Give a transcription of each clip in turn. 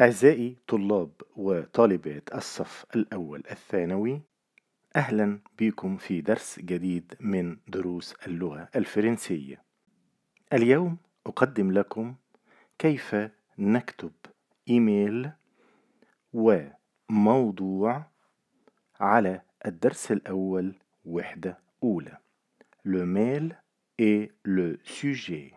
أعزائي طلاب وطالبات الصف الأول الثانوي أهلا بكم في درس جديد من دروس اللغة الفرنسية اليوم أقدم لكم كيف نكتب إيميل وموضوع على الدرس الأول وحدة أولى لو ميل et le sujet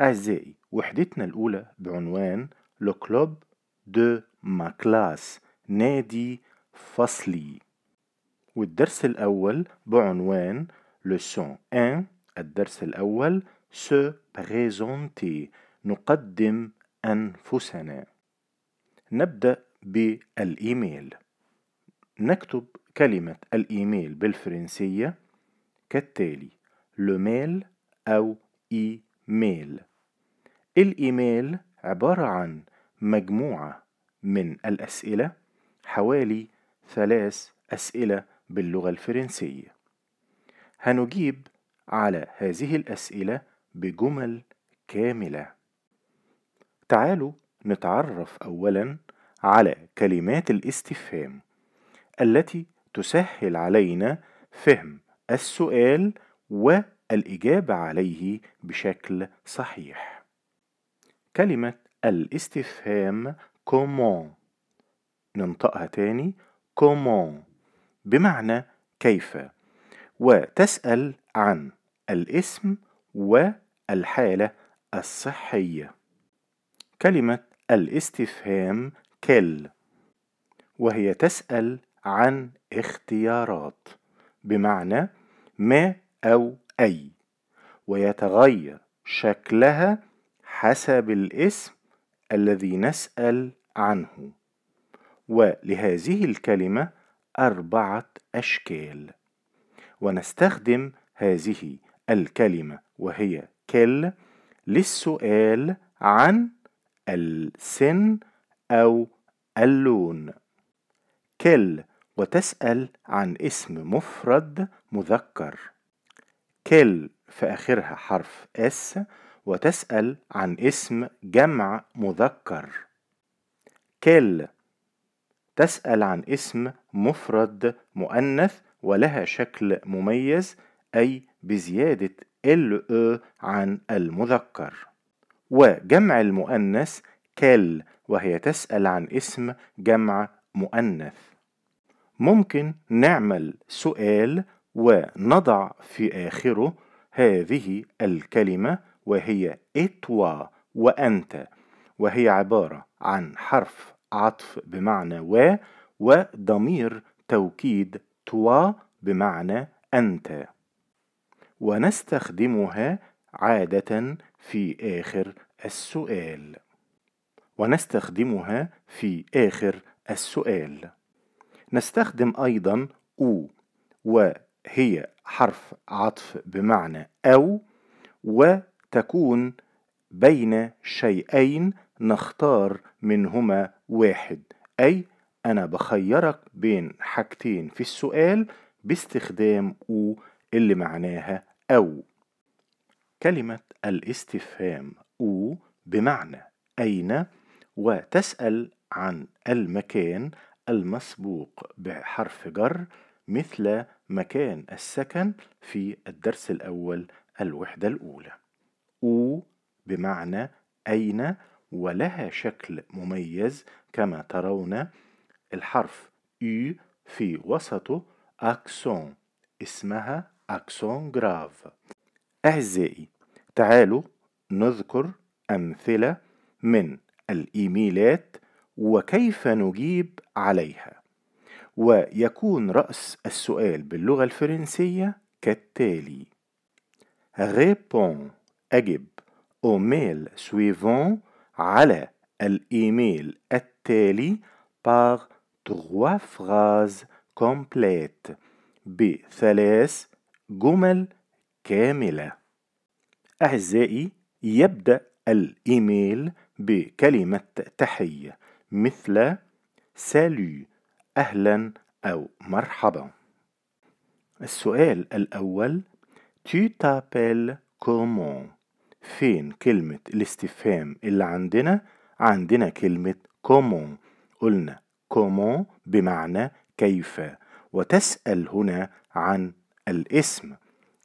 أعزائي وحدتنا الأولى بعنوان لو كلوب دو ما كلاس نادي فصلي والدرس الأول بعنوان لسون 1 الدرس الأول سو بريزونتي نقدم أنفسنا نبدأ بالإيميل نكتب كلمة الإيميل بالفرنسية كالتالي لو ميل أو إيميل الإيميل عبارة عن مجموعة من الأسئلة حوالي ثلاث أسئلة باللغة الفرنسية هنجيب على هذه الأسئلة بجمل كاملة تعالوا نتعرف أولا على كلمات الاستفهام التي تسهل علينا فهم السؤال والإجابة عليه بشكل صحيح كلمة الاستفهام كومون ننطقها تاني كومون بمعنى كيف وتسأل عن الاسم والحالة الصحية كلمة الاستفهام كل وهي تسأل عن اختيارات بمعنى ما أو أي ويتغير شكلها حسب الاسم الذي نسأل عنه ولهذه الكلمة أربعة أشكال ونستخدم هذه الكلمة وهي كل للسؤال عن السن أو اللون كل وتسأل عن اسم مفرد مذكر كل في آخرها حرف اس وتسأل عن اسم جمع مذكر كل تسأل عن اسم مفرد مؤنث ولها شكل مميز أي بزيادة ال عن المذكر وجمع المؤنث كل وهي تسأل عن اسم جمع مؤنث ممكن نعمل سؤال ونضع في آخره هذه الكلمة وهي اتوا وأنت وهي عبارة عن حرف عطف بمعنى و وضمير توكيد توا بمعنى أنت ونستخدمها عادة في آخر السؤال ونستخدمها في آخر السؤال نستخدم أيضا أو وهي حرف عطف بمعنى أو و تكون بين شيئين نختار منهما واحد أي أنا بخيرك بين حاجتين في السؤال باستخدام أو اللي معناها أو كلمة الاستفهام أو بمعنى أين وتسأل عن المكان المسبوق بحرف جر مثل مكان السكن في الدرس الأول الوحدة الأولى أو بمعنى أين ولها شكل مميز كما ترون الحرف U في وسطه أكسون اسمها أكسون جراف أعزائي تعالوا نذكر أمثلة من الإيميلات وكيف نجيب عليها ويكون رأس السؤال باللغة الفرنسية كالتالي Réponds أجب أوميل سويفون على الإيميل التالي par trois phrases complètes بثلاث جمل كاملة. أعزائي يبدأ الإيميل بكلمة تحية مثل سالو أهلا أو مرحبا. السؤال الأول Tu t'appelles comment? فين كلمة الاستفهام اللي عندنا عندنا كلمة كومون قلنا كومون بمعنى كيف وتسأل هنا عن الاسم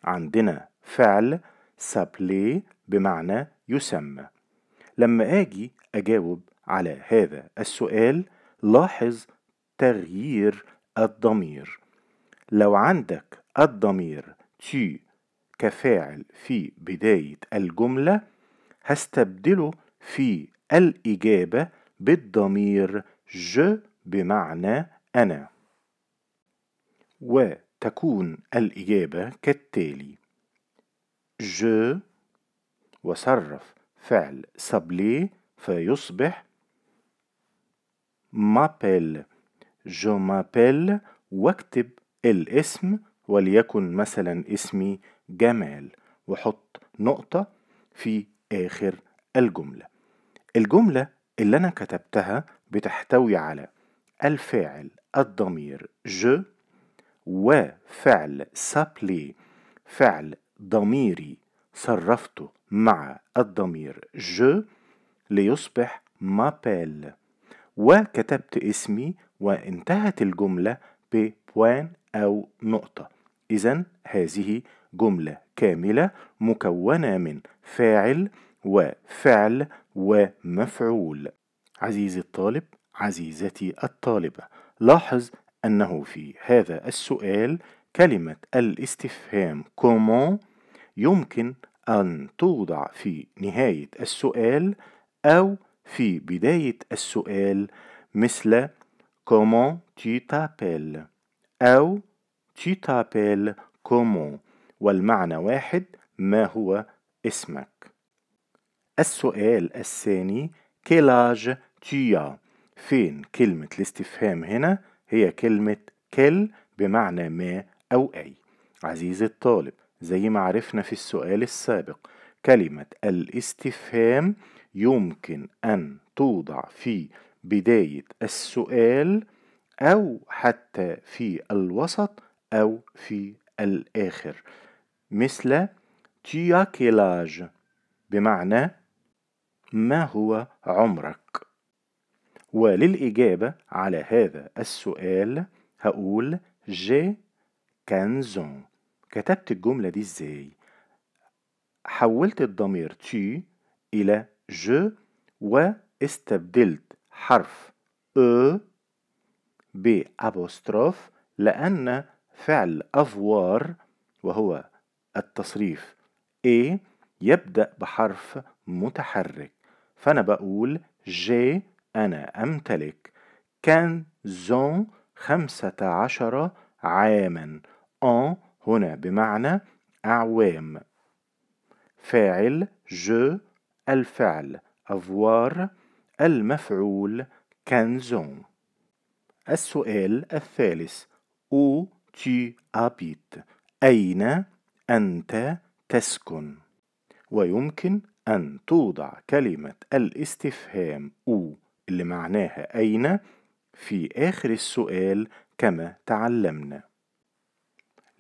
عندنا فعل سابلي بمعنى يسمى لما أجي أجاوب على هذا السؤال لاحظ تغيير الضمير لو عندك الضمير تي كفاعل في بداية الجملة هستبدله في الإجابة بالضمير ج بمعنى أنا وتكون الإجابة كالتالي ج وصرف فعل سبلي فيصبح مابل جو مابل واكتب الاسم وليكن مثلا اسمي جمال وحط نقطة في آخر الجملة الجملة اللي أنا كتبتها بتحتوي على الفاعل الضمير ج وفعل سابلي فعل ضميري صرفته مع الضمير ج ليصبح مابيل وكتبت اسمي وانتهت الجملة ببوان أو نقطة إذا هذه جملة كاملة مكونة من فاعل وفعل ومفعول عزيزي الطالب عزيزتي الطالبة لاحظ أنه في هذا السؤال كلمة الاستفهام كومون يمكن أن توضع في نهاية السؤال أو في بداية السؤال مثل كومون تي تابل أو Tu t'appelles comment والمعنى واحد ما هو اسمك السؤال الثاني كيلاج تيا فين كلمة الاستفهام هنا هي كلمة كل بمعنى ما أو أي عزيزي الطالب زي ما عرفنا في السؤال السابق كلمة الاستفهام يمكن أن توضع في بداية السؤال أو حتى في الوسط أو في الآخر مثل تياكيلاج بمعنى ما هو عمرك وللإجابة على هذا السؤال هقول جي كانزون كتبت الجملة دي ازاي حولت الضمير تي إلى جو واستبدلت حرف أ e بأبوستروف لأن فعل أفوار وهو التصريف A يبدأ بحرف متحرك فأنا بقول جي أنا أمتلك كان زون خمسة عشر عاما أن هنا بمعنى أعوام فاعل جو الفعل أفوار المفعول كانزون السؤال الثالث أو tu habites أين أنت تسكن ويمكن أن توضع كلمة الاستفهام أو اللي معناها أين في آخر السؤال كما تعلمنا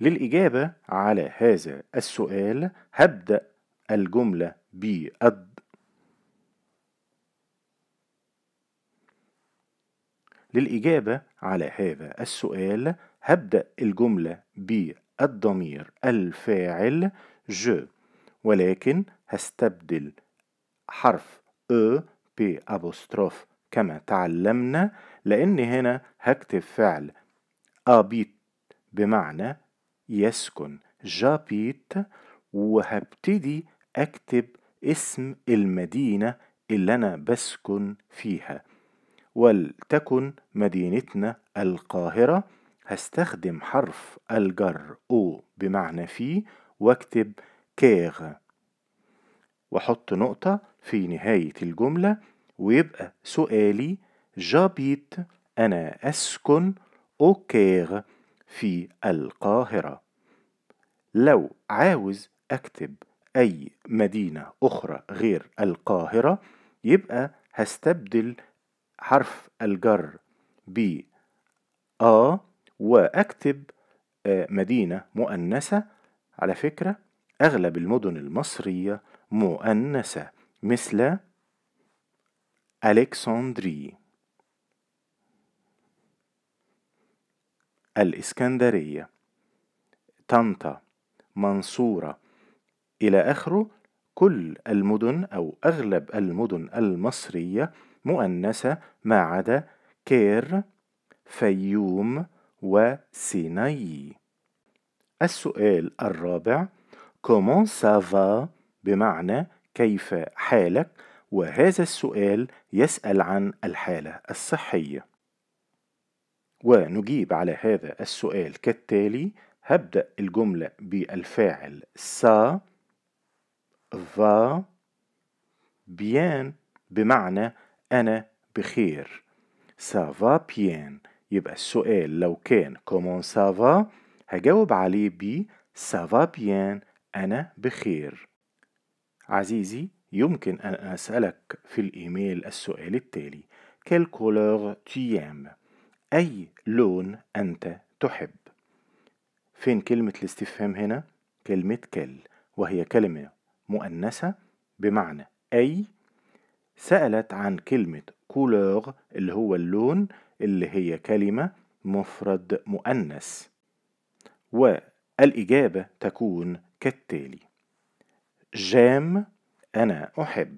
للإجابة على هذا السؤال هبدأ الجملة بأد للإجابة على هذا السؤال هبدأ الجملة بالضمير الفاعل جو ولكن هستبدل حرف أ e بأبوستروف كما تعلمنا لأن هنا هكتب فعل أبيت بمعنى يسكن جابيت وهبتدي أكتب اسم المدينة اللي أنا بسكن فيها ولتكن مدينتنا القاهرة هستخدم حرف الجر أو بمعنى في واكتب كاغ واحط نقطة في نهاية الجملة ويبقى سؤالي جابيت أنا أسكن أو كاغ في القاهرة لو عاوز أكتب أي مدينة أخرى غير القاهرة يبقى هستبدل حرف الجر ب آ واكتب آه، مدينة مؤنثة على فكرة اغلب المدن المصرية مؤنثة مثل ألكسندري الإسكندرية طنطا منصورة إلى آخره كل المدن أو أغلب المدن المصرية مؤنثة ما عدا كير فيوم وسيناي السؤال الرابع كومون سافا بمعنى كيف حالك وهذا السؤال يسأل عن الحالة الصحية ونجيب على هذا السؤال كالتالي هبدأ الجملة بالفاعل سا فا بيان بمعنى أنا بخير سافا بيان يبقى السؤال لو كان كومون سافا هجاوب عليه ب سافا بيان أنا بخير عزيزي يمكن أن أسألك في الإيميل السؤال التالي كل كولور تيام أي لون أنت تحب فين كلمة الاستفهام هنا؟ كلمة كل وهي كلمة مؤنثة بمعنى أي سألت عن كلمة كولور اللي هو اللون اللي هي كلمة مفرد مؤنث والإجابة تكون كالتالي جام أنا أحب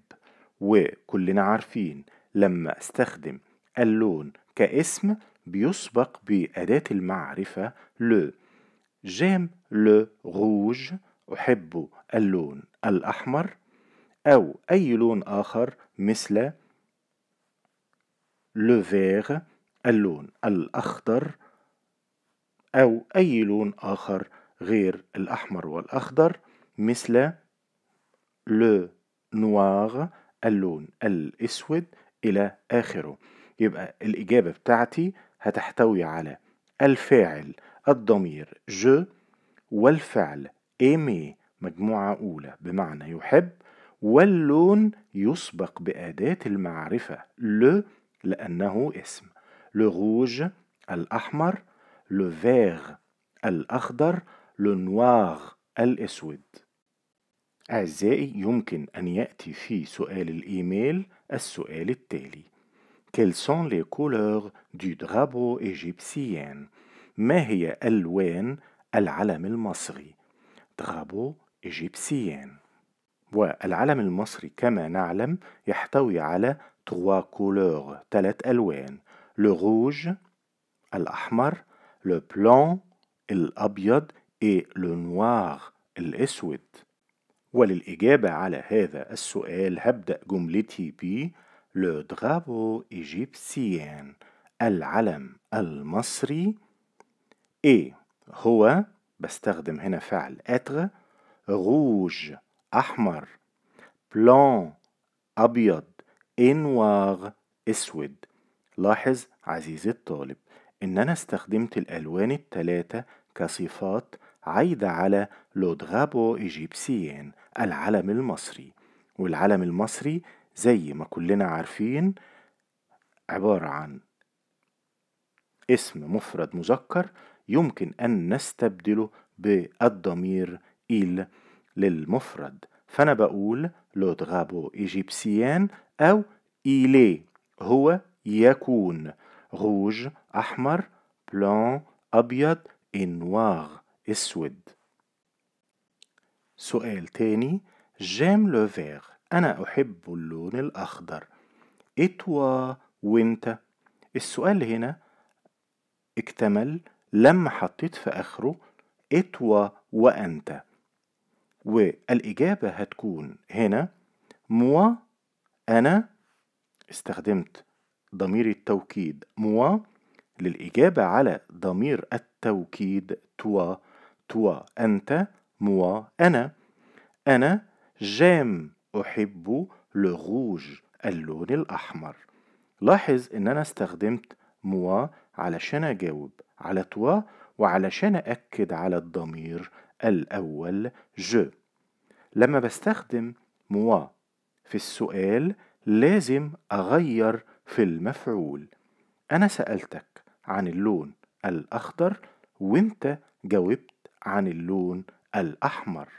وكلنا عارفين لما استخدم اللون كاسم بيسبق بأداة المعرفة لو جام لو غوج أحب اللون الأحمر أو أي لون آخر مثل لو فيغ اللون الأخضر أو أي لون آخر غير الأحمر والأخضر مثل لو نوار اللون الأسود إلى آخره يبقى الإجابة بتاعتي هتحتوي على الفاعل الضمير جو والفعل ايمي مجموعة أولى بمعنى يحب واللون يسبق بأداة المعرفة لو لأنه اسم le rouge الأحمر le vert الأخضر le noir الأسود أعزائي يمكن أن يأتي في سؤال الإيميل السؤال التالي Quelles sont les couleurs du drapeau égyptien ما هي ألوان العلم المصري drapeau égyptien والعلم المصري كما نعلم يحتوي على trois couleurs ثلاث ألوان le rouge الأحمر le blanc الأبيض et le noir الأسود وللإجابة على هذا السؤال هبدأ جملتي ب لو درابو إيجيبسيان العلم المصري إيه هو بستخدم هنا فعل أتغ روج أحمر بلان أبيض إنواغ أسود لاحظ عزيزي الطالب إن أنا استخدمت الألوان التلاتة كصفات عايدة على لودغابو إيجيبسيان العلم المصري والعلم المصري زي ما كلنا عارفين عبارة عن اسم مفرد مذكر يمكن أن نستبدله بالضمير إل للمفرد فأنا بقول لودغابو إيجيبسيان أو إيلي هو يكون روج أحمر بلون أبيض إنواغ أسود سؤال تاني جيم لو فيغ أنا أحب اللون الأخضر إتوا وإنت السؤال هنا اكتمل لما حطيت في آخره إتوا وأنت والإجابة هتكون هنا موا أنا استخدمت ضمير التوكيد موا للإجابة على ضمير التوكيد توا توا أنت موا أنا أنا جام أحب لغوج اللون الأحمر لاحظ إن أنا استخدمت موا علشان أجاوب على توا وعلشان أأكد على الضمير الأول جو لما بستخدم موا في السؤال لازم أغير في المفعول أنا سألتك عن اللون الأخضر وانت جاوبت عن اللون الأحمر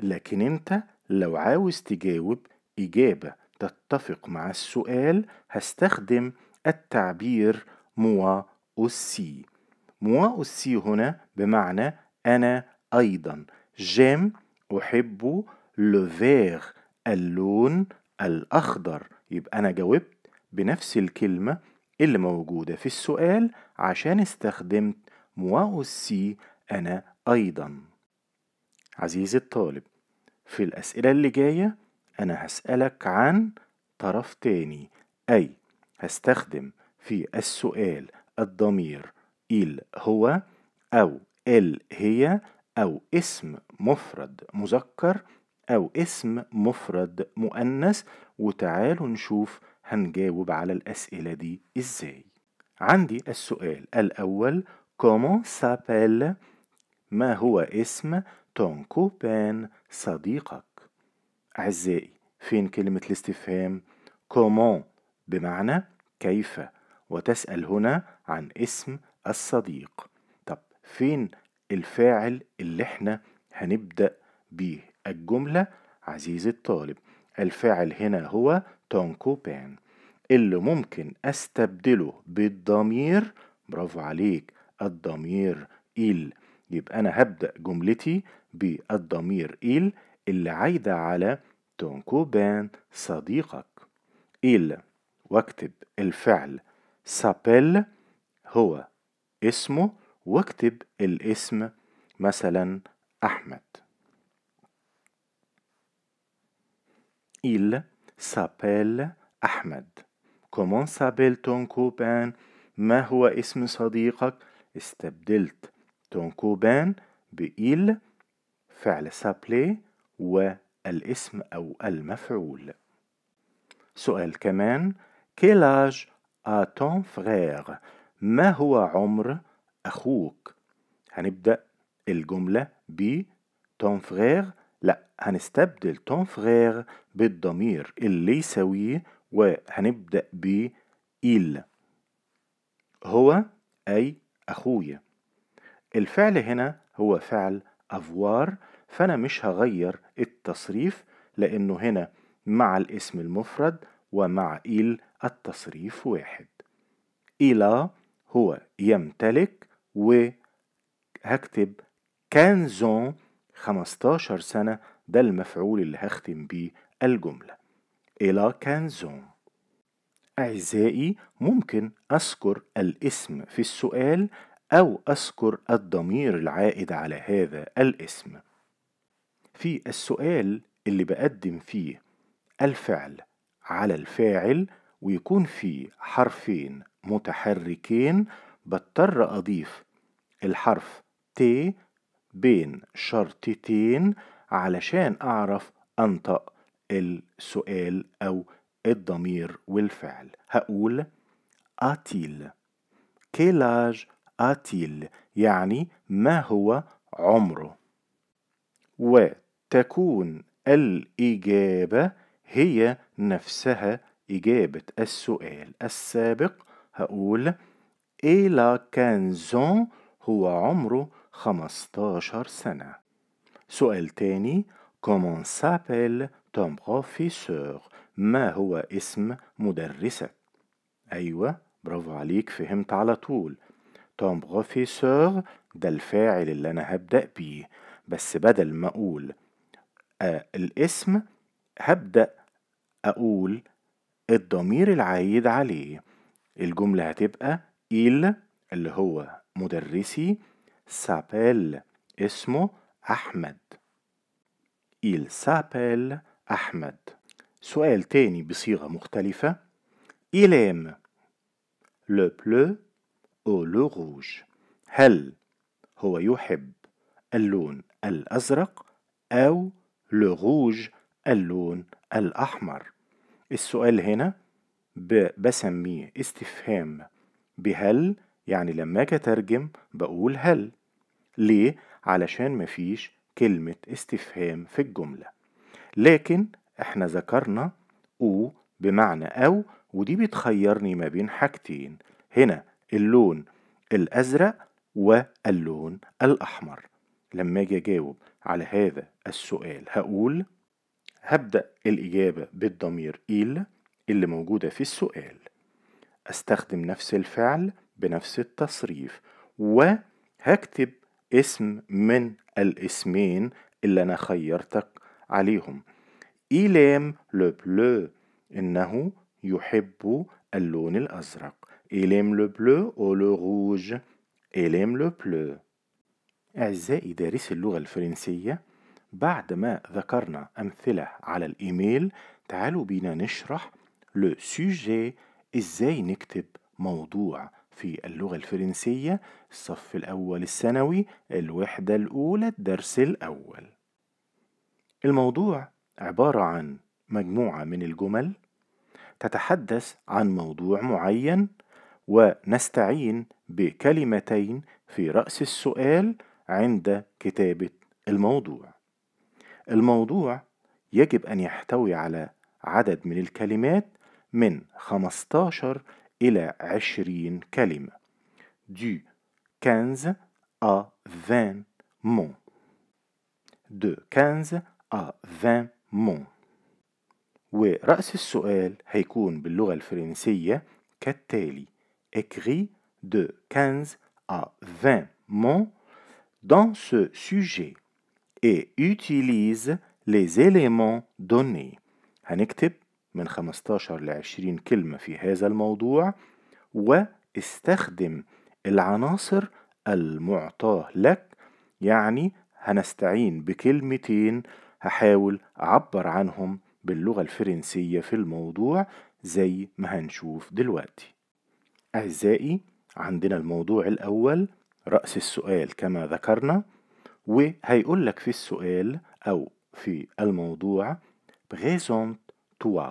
لكن انت لو عاوز تجاوب إجابة تتفق مع السؤال هستخدم التعبير موا أوسي موا أوسي هنا بمعنى أنا أيضا جيم أحب لو اللون الأخضر يبقى أنا جاوبت بنفس الكلمة اللي موجودة في السؤال عشان استخدمت مواو السي أنا أيضا عزيزي الطالب في الأسئلة اللي جاية أنا هسألك عن طرف تاني أي هستخدم في السؤال الضمير إل هو أو ال هي أو اسم مفرد مذكر أو اسم مفرد مؤنث وتعالوا نشوف هنجاوب على الأسئلة دي إزاي عندي السؤال الأول comment s'appelle ما هو اسم ton copain صديقك أعزائي فين كلمة الاستفهام comment بمعنى كيف وتسأل هنا عن اسم الصديق طب فين الفاعل اللي احنا هنبدأ بيه الجملة عزيزي الطالب الفعل هنا هو تونكوبان اللي ممكن استبدله بالضمير برافو عليك الضمير إل يبقى أنا هبدأ جملتي بالضمير إل اللي عايدة على تونكوبان صديقك إل واكتب الفعل سابيل هو اسمه واكتب الاسم مثلا أحمد Il s'appelle Ahmed. Comment s'appelle ton copain? ما هو اسم صديقك؟ استبدلت ton copain بإل فعل s'appeler والاسم أو المفعول. سؤال كمان Quel âge a ton frère؟ ما هو عمر أخوك؟ هنبدأ الجملة ب ton frère لا هنستبدل ton frère بالضمير اللي يساويه وهنبدأ ب إيل هو أي أخويا الفعل هنا هو فعل أفوار فأنا مش هغير التصريف لأنه هنا مع الاسم المفرد ومع إيل التصريف واحد إيلا هو يمتلك وهكتب كانزون 15 سنة ده المفعول اللي هختم بيه الجملة إلى كانزون أعزائي ممكن أذكر الاسم في السؤال أو أذكر الضمير العائد على هذا الاسم في السؤال اللي بقدم فيه الفعل على الفاعل ويكون فيه حرفين متحركين بضطر أضيف الحرف ت بين شرطتين علشان أعرف أنطق السؤال أو الضمير والفعل هقول أتيل كيلاج أتيل يعني ما هو عمره وتكون الإجابة هي نفسها إجابة السؤال السابق هقول إلى كانزون هو عمره 15 سنة سؤال تاني كومون سابيل تامبروفيسور ما هو اسم مدرسك؟ أيوة برافو عليك فهمت على طول تون بروفيسور ده الفاعل اللي أنا هبدأ بيه بس بدل ما أقول آه الاسم هبدأ أقول الضمير العايد عليه الجملة هتبقى إيل اللي هو مدرسي سابيل اسمه أحمد Il سابيل أحمد سؤال تاني بصيغة مختلفة إيلام aime le bleu أو le rouge هل هو يحب اللون الأزرق أو لو روج اللون الأحمر السؤال هنا بسميه استفهام بهل يعني لما أجي أترجم بقول هل ليه؟ علشان مفيش كلمة استفهام في الجملة لكن احنا ذكرنا او بمعنى او ودي بتخيرني ما بين حاجتين هنا اللون الازرق واللون الاحمر لما اجي اجاوب على هذا السؤال هقول هبدأ الإجابة بالضمير إيل اللي موجودة في السؤال أستخدم نفس الفعل بنفس التصريف وهكتب اسم من الاسمين اللي أنا خيرتك عليهم إيلام لو بلو إنه يحب اللون الأزرق إيلام لو بلو أو لو روج إيلام لو بلو أعزائي دارسي اللغة الفرنسية بعد ما ذكرنا أمثلة على الإيميل تعالوا بينا نشرح لو سوجي إزاي نكتب موضوع في اللغة الفرنسية الصف الأول الثانوي الوحدة الأولى الدرس الأول الموضوع عبارة عن مجموعة من الجمل تتحدث عن موضوع معين ونستعين بكلمتين في رأس السؤال عند كتابة الموضوع. الموضوع يجب أن يحتوي على عدد من الكلمات من 15 إلى 20 كلمة. Du 15 à 20 mots. De 15 à آه، 20 mon ورأس السؤال هيكون باللغة الفرنسية كالتالي écrit de 15 à 20 mots dans ce sujet et utilise les éléments donnés هنكتب من 15 ل 20 كلمة في هذا الموضوع واستخدم العناصر المعطاة لك يعني هنستعين بكلمتين هحاول أعبر عنهم باللغة الفرنسية في الموضوع زي ما هنشوف دلوقتي أعزائي عندنا الموضوع الأول رأس السؤال كما ذكرنا وهيقول لك في السؤال أو في الموضوع بريزونت توا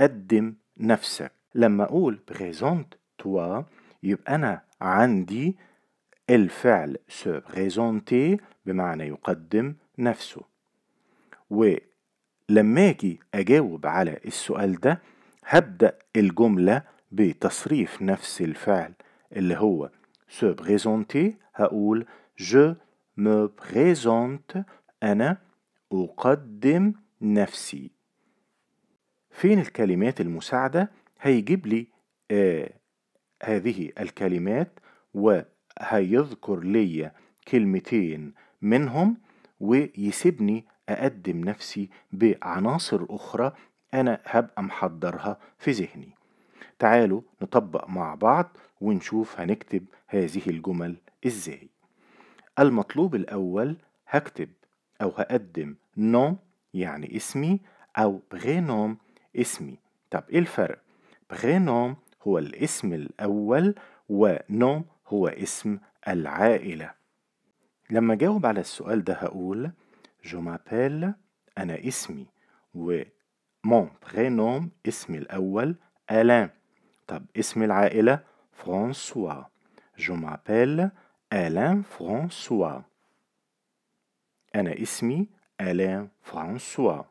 قدم نفسك لما أقول بريزونت توا يبقى أنا عندي الفعل سو بمعنى يقدم نفسه ولما اجي اجاوب على السؤال ده هبدأ الجملة بتصريف نفس الفعل اللي هو se présenter هقول je me présente أنا أقدم نفسي فين الكلمات المساعدة هيجيب لي آه هذه الكلمات وهيذكر لي كلمتين منهم ويسيبني أقدم نفسي بعناصر أخرى أنا هبقى محضرها في ذهني تعالوا نطبق مع بعض ونشوف هنكتب هذه الجمل إزاي المطلوب الأول هكتب أو هقدم نوم يعني اسمي أو بغينوم اسمي طب إيه الفرق؟ بغينوم هو الاسم الأول ونوم هو اسم العائلة لما جاوب على السؤال ده هقول Je m'appelle أنا اسمي و mon prénom اسمي الأول ألان طب اسم العائلة فرانسوا Je m'appelle ألان فرانسوا أنا اسمي ألان فرانسوا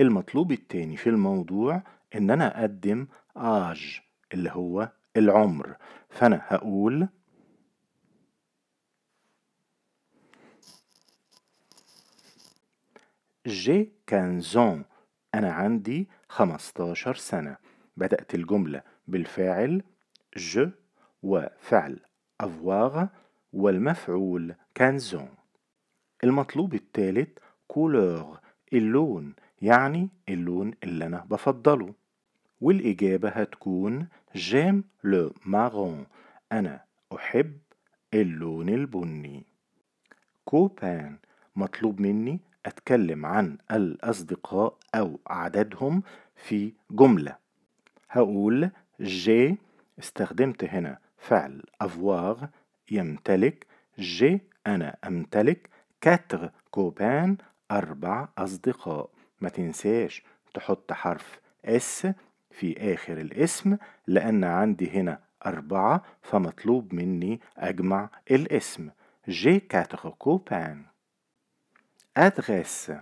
المطلوب التاني في الموضوع إن أنا أقدم آج اللي هو العمر فأنا هقول جي كانزون أنا عندي 15 سنة بدأت الجملة بالفاعل ج وفعل أفواغ والمفعول كانزون المطلوب الثالث كولور اللون يعني اللون اللي أنا بفضله والإجابة هتكون جيم لو مارون أنا أحب اللون البني كوبان مطلوب مني أتكلم عن الأصدقاء أو عددهم في جملة هقول جي استخدمت هنا فعل avoir يمتلك جي أنا أمتلك كاتر كوبان أربع أصدقاء ما تنساش تحط حرف اس في آخر الاسم لأن عندي هنا أربعة فمطلوب مني أجمع الاسم جي كاتر كوبان أدغس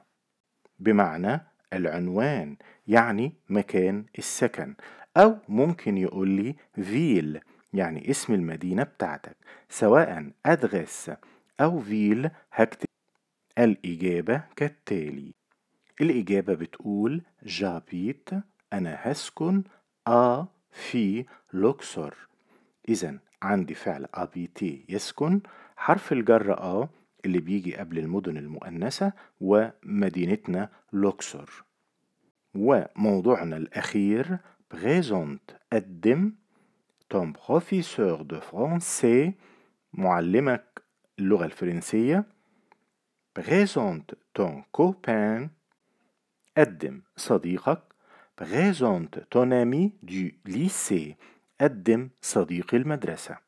بمعنى العنوان يعني مكان السكن أو ممكن يقول لي فيل يعني اسم المدينة بتاعتك سواء أدغس أو فيل هكتب الإجابة كالتالي الإجابة بتقول جابيت أنا هسكن آ في لوكسور إذا عندي فعل أبيتي يسكن حرف الجر آ اللي بيجي قبل المدن المؤنثة ومدينتنا لوكسور وموضوعنا الأخير بريزونت قدم توم بروفيسور دو فرانسي معلمك اللغة الفرنسية بريزونت تون كوبان قدم صديقك بريزونت تون امي دو ليسي قدم صديق المدرسة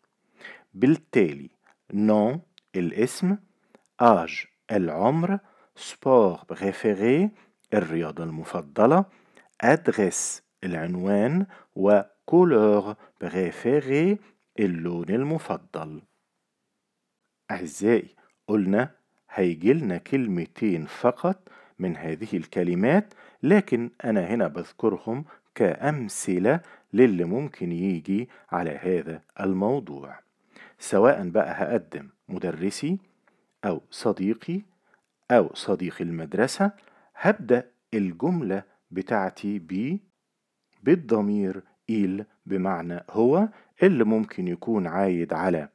بالتالي نون الاسم الأج العمر سبور بريفيري الرياضة المفضلة أدريس العنوان و كولور بريفيري اللون المفضل أعزائي قلنا هيجيلنا كلمتين فقط من هذه الكلمات لكن أنا هنا بذكرهم كأمثلة للي ممكن يجي على هذا الموضوع سواء بقى هقدم مدرسي أو صديقي أو صديق المدرسة هبدأ الجملة بتاعتي ب بالضمير إيل بمعنى هو اللي ممكن يكون عايد على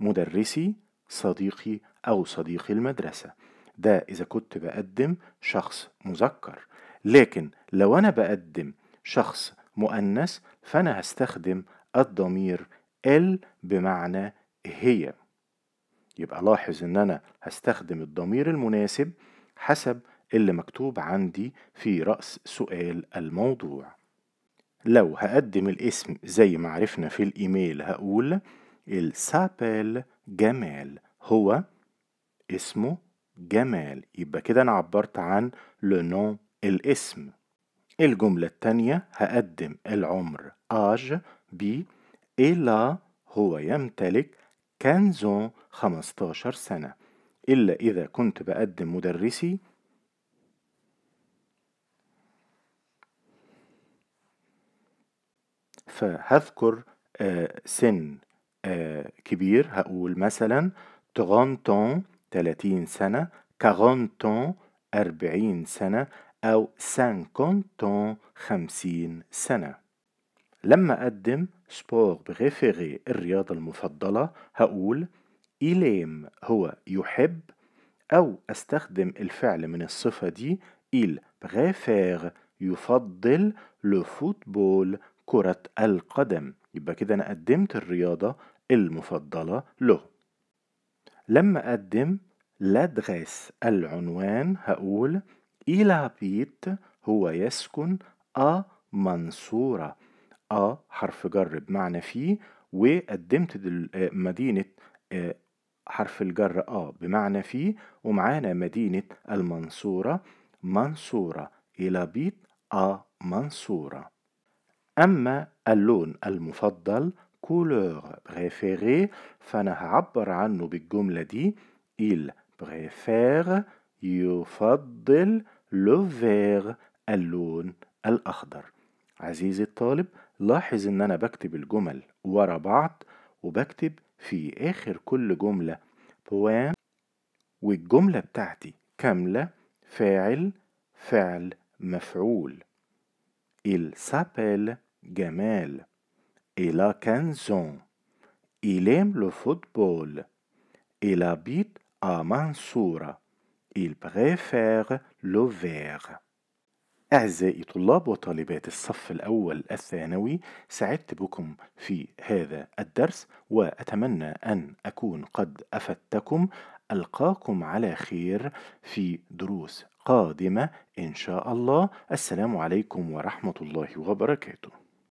مدرسي صديقي أو صديق المدرسة ده إذا كنت بقدم شخص مذكر لكن لو أنا بقدم شخص مؤنث فأنا هستخدم الضمير ال بمعنى هي يبقى لاحظ ان انا هستخدم الضمير المناسب حسب اللي مكتوب عندي في رأس سؤال الموضوع لو هقدم الاسم زي ما عرفنا في الايميل هقول السابل جمال هو اسمه جمال يبقى كده انا عبرت عن لنو الاسم الجملة التانية هقدم العمر آج بي إلا هو يمتلك كان زون 15 سنة إلا إذا كنت بقدم مدرسي فهذكر آه، سن آه، كبير هقول مثلا تغانتون 30 سنة كارونتون 40 سنة أو سانكونتون 50 سنة لما أقدم سبور بريفيري الرياضة المفضلة هقول إليم هو يحب أو أستخدم الفعل من الصفة دي إل بريفير يفضل لو فوتبول كرة القدم يبقى كده أنا قدمت الرياضة المفضلة له لما أقدم لادغيس العنوان هقول إلى بيت هو يسكن أ منصورة أ آه، حرف جر بمعنى في وقدمت آه، مدينة آه، حرف الجر أ بمعنى في ومعانا مدينة المنصورة منصورة إلى بيت أ منصورة أما اللون المفضل couleur préférée فأنا هعبر عنه بالجملة دي il préfère يفضل le vert اللون الأخضر عزيزي الطالب لاحظ ان انا بكتب الجمل ورا بعض وبكتب في اخر كل جملة بوان والجملة بتاعتي كاملة فاعل فعل مفعول Il s'appelle جمال Il a 15 ans. Il aime le football. Il habite à Mansoura. Il préfère le أعزائي طلاب وطالبات الصف الأول الثانوي سعدت بكم في هذا الدرس وأتمنى أن أكون قد أفدتكم ألقاكم على خير في دروس قادمة إن شاء الله السلام عليكم ورحمة الله وبركاته